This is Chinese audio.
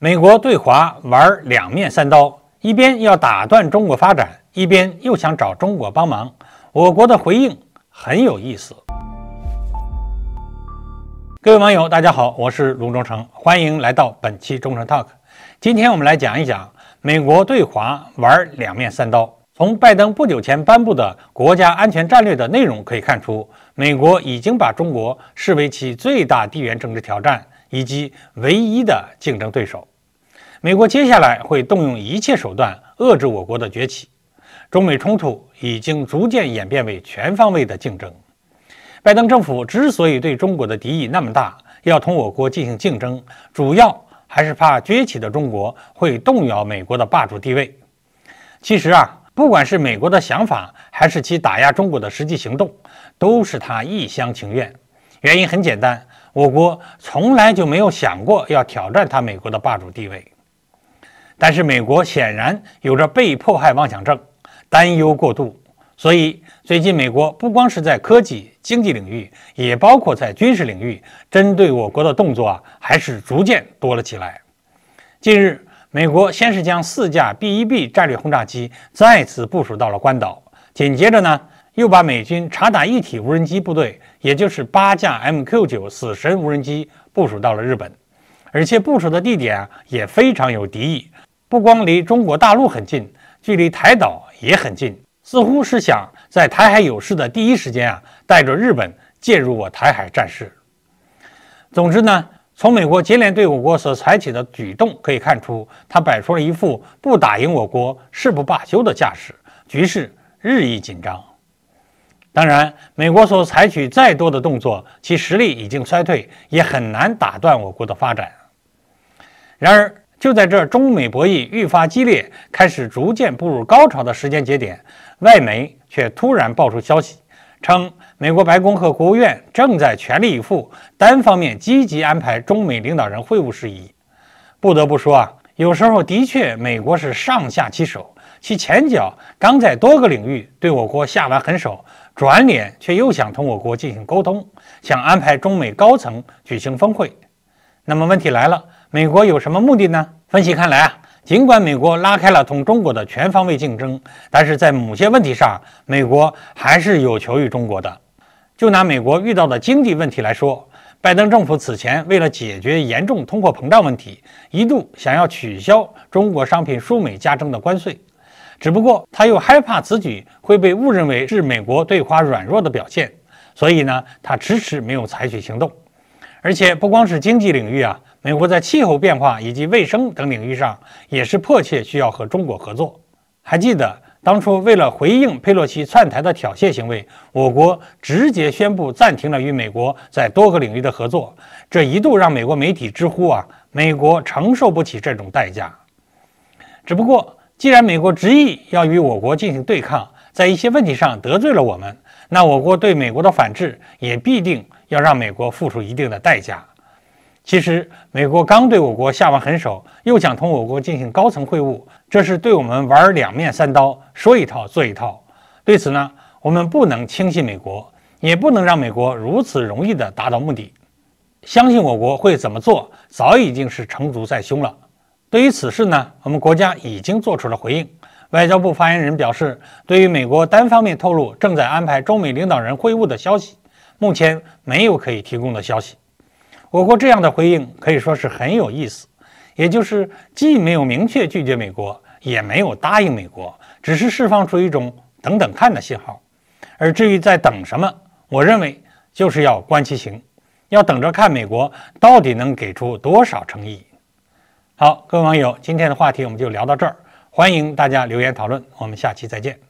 美国对华玩两面三刀，一边要打断中国发展，一边又想找中国帮忙。我国的回应很有意思。各位网友，大家好，我是卢忠诚，欢迎来到本期忠诚 Talk。今天我们来讲一讲美国对华玩两面三刀。从拜登不久前颁布的国家安全战略的内容可以看出，美国已经把中国视为其最大地缘政治挑战。以及唯一的竞争对手，美国接下来会动用一切手段遏制我国的崛起。中美冲突已经逐渐演变为全方位的竞争。拜登政府之所以对中国的敌意那么大，要同我国进行竞争，主要还是怕崛起的中国会动摇美国的霸主地位。其实啊，不管是美国的想法，还是其打压中国的实际行动，都是他一厢情愿。原因很简单。我国从来就没有想过要挑战他美国的霸主地位，但是美国显然有着被迫害妄想症，担忧过度，所以最近美国不光是在科技、经济领域，也包括在军事领域，针对我国的动作啊，还是逐渐多了起来。近日，美国先是将四架 B-1B 战略轰炸机再次部署到了关岛，紧接着呢。又把美军察打一体无人机部队，也就是八架 MQ-9 死神无人机部署到了日本，而且部署的地点也非常有敌意，不光离中国大陆很近，距离台岛也很近，似乎是想在台海有事的第一时间啊，带着日本介入我台海战事。总之呢，从美国接连对我国所采取的举动可以看出，他摆出了一副不打赢我国誓不罢休的架势，局势日益紧张。当然，美国所采取再多的动作，其实力已经衰退，也很难打断我国的发展。然而，就在这中美博弈愈发激烈、开始逐渐步入高潮的时间节点，外媒却突然爆出消息，称美国白宫和国务院正在全力以赴，单方面积极安排中美领导人会晤事宜。不得不说啊，有时候的确，美国是上下其手。其前脚刚在多个领域对我国下完狠手，转脸却又想同我国进行沟通，想安排中美高层举行峰会。那么问题来了，美国有什么目的呢？分析看来啊，尽管美国拉开了同中国的全方位竞争，但是在某些问题上，美国还是有求于中国的。就拿美国遇到的经济问题来说，拜登政府此前为了解决严重通货膨胀问题，一度想要取消中国商品输美加征的关税。只不过他又害怕此举会被误认为是美国对华软弱的表现，所以呢，他迟迟没有采取行动。而且不光是经济领域啊，美国在气候变化以及卫生等领域上也是迫切需要和中国合作。还记得当初为了回应佩洛西窜台的挑衅行为，我国直接宣布暂停了与美国在多个领域的合作，这一度让美国媒体直呼啊，美国承受不起这种代价。只不过。既然美国执意要与我国进行对抗，在一些问题上得罪了我们，那我国对美国的反制也必定要让美国付出一定的代价。其实，美国刚对我国下完狠手，又想同我国进行高层会晤，这是对我们玩两面三刀，说一套做一套。对此呢，我们不能轻信美国，也不能让美国如此容易地达到目的。相信我国会怎么做，早已经是成竹在胸了。对于此事呢，我们国家已经做出了回应。外交部发言人表示，对于美国单方面透露正在安排中美领导人会晤的消息，目前没有可以提供的消息。我国这样的回应可以说是很有意思，也就是既没有明确拒绝美国，也没有答应美国，只是释放出一种“等等看”的信号。而至于在等什么，我认为就是要观其行，要等着看美国到底能给出多少诚意。好，各位网友，今天的话题我们就聊到这儿，欢迎大家留言讨论，我们下期再见。